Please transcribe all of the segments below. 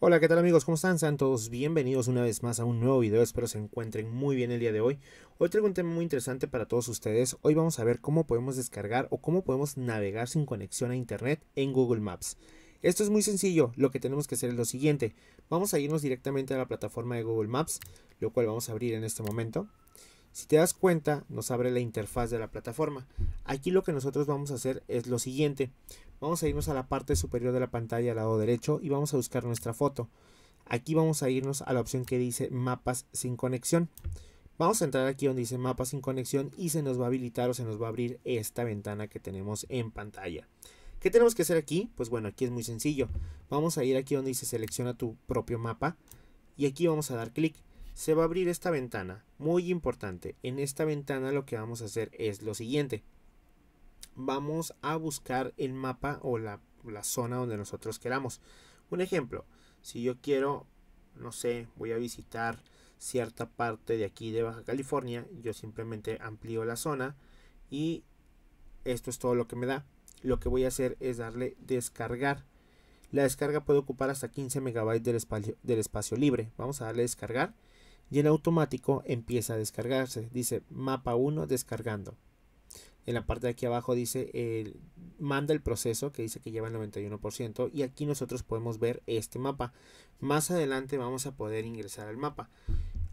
Hola, ¿qué tal amigos? ¿Cómo están? Sean todos bienvenidos una vez más a un nuevo video. Espero se encuentren muy bien el día de hoy. Hoy traigo un tema muy interesante para todos ustedes. Hoy vamos a ver cómo podemos descargar o cómo podemos navegar sin conexión a internet en Google Maps. Esto es muy sencillo, lo que tenemos que hacer es lo siguiente. Vamos a irnos directamente a la plataforma de Google Maps, lo cual vamos a abrir en este momento. Si te das cuenta, nos abre la interfaz de la plataforma. Aquí lo que nosotros vamos a hacer es lo siguiente. Vamos a irnos a la parte superior de la pantalla al lado derecho y vamos a buscar nuestra foto. Aquí vamos a irnos a la opción que dice mapas sin conexión. Vamos a entrar aquí donde dice mapas sin conexión y se nos va a habilitar o se nos va a abrir esta ventana que tenemos en pantalla. ¿Qué tenemos que hacer aquí? Pues bueno, aquí es muy sencillo. Vamos a ir aquí donde dice selecciona tu propio mapa y aquí vamos a dar clic. Se va a abrir esta ventana, muy importante. En esta ventana lo que vamos a hacer es lo siguiente vamos a buscar el mapa o la, zona donde nosotros queramos. Un ejemplo, si yo quiero, no sé, voy a visitar cierta parte de aquí de Baja California, yo simplemente amplío la zona y esto es todo lo que me da. Lo que voy a hacer es darle descargar. La descarga puede ocupar hasta 15 megabytes del espacio, del espacio libre. Vamos a darle descargar y en automático empieza a descargarse. Dice mapa 1 descargando en la parte de aquí abajo dice el eh, manda el proceso que dice que lleva el 91% y aquí nosotros podemos ver este mapa. Más adelante vamos a poder ingresar al mapa.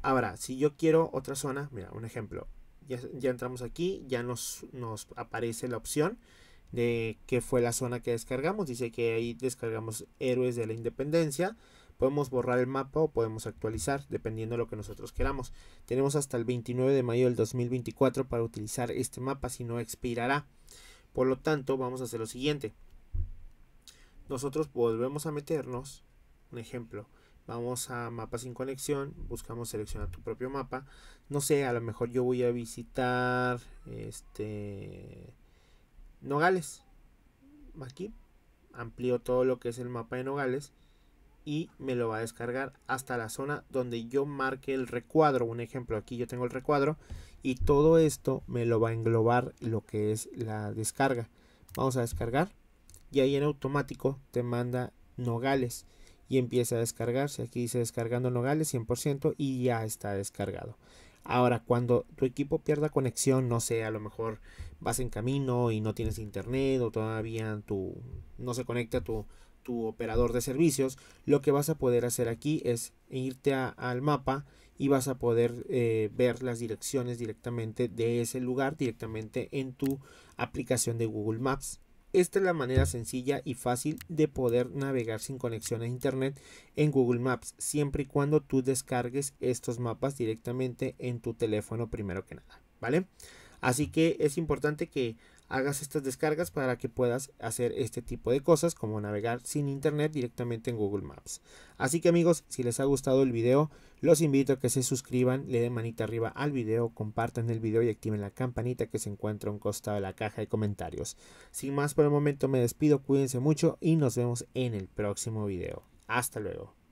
Ahora, si yo quiero otra zona, mira, un ejemplo. Ya, entramos aquí, ya nos, nos aparece la opción de qué fue la zona que descargamos. Dice que ahí descargamos héroes de la independencia. Podemos borrar el mapa o podemos actualizar, dependiendo de lo que nosotros queramos. Tenemos hasta el 29 de mayo del 2024 para utilizar este mapa, si no expirará. Por lo tanto, vamos a hacer lo siguiente. Nosotros volvemos a meternos, un ejemplo, vamos a mapa sin conexión, buscamos seleccionar tu propio mapa. No sé, a lo mejor yo voy a visitar este Nogales. Aquí amplío todo lo que es el mapa de Nogales y me lo va a descargar hasta la zona donde yo marque el recuadro. Un ejemplo, aquí yo tengo el recuadro y todo esto me lo va a englobar lo que es la descarga. Vamos a descargar y ahí en automático te manda Nogales y empieza a descargarse. Aquí dice descargando Nogales 100% y ya está descargado. Ahora, cuando tu equipo pierda conexión, no sé, a lo mejor vas en camino y no tienes internet o todavía tu no se conecta tu tu operador de servicios, lo que vas a poder hacer aquí es irte al mapa y vas a poder eh, ver las direcciones directamente de ese lugar, directamente en tu aplicación de Google Maps. Esta es la manera sencilla y fácil de poder navegar sin conexión a Internet en Google Maps, siempre y cuando tú descargues estos mapas directamente en tu teléfono primero que nada, ¿vale? Así que es importante que hagas estas descargas para que puedas hacer este tipo de cosas como navegar sin internet directamente en Google Maps. Así que amigos, si les ha gustado el video, los invito a que se suscriban, le den manita arriba al video, compartan el video y activen la campanita que se encuentra a un costado de la caja de comentarios. Sin más por el momento me despido, cuídense mucho y nos vemos en el próximo video. Hasta luego.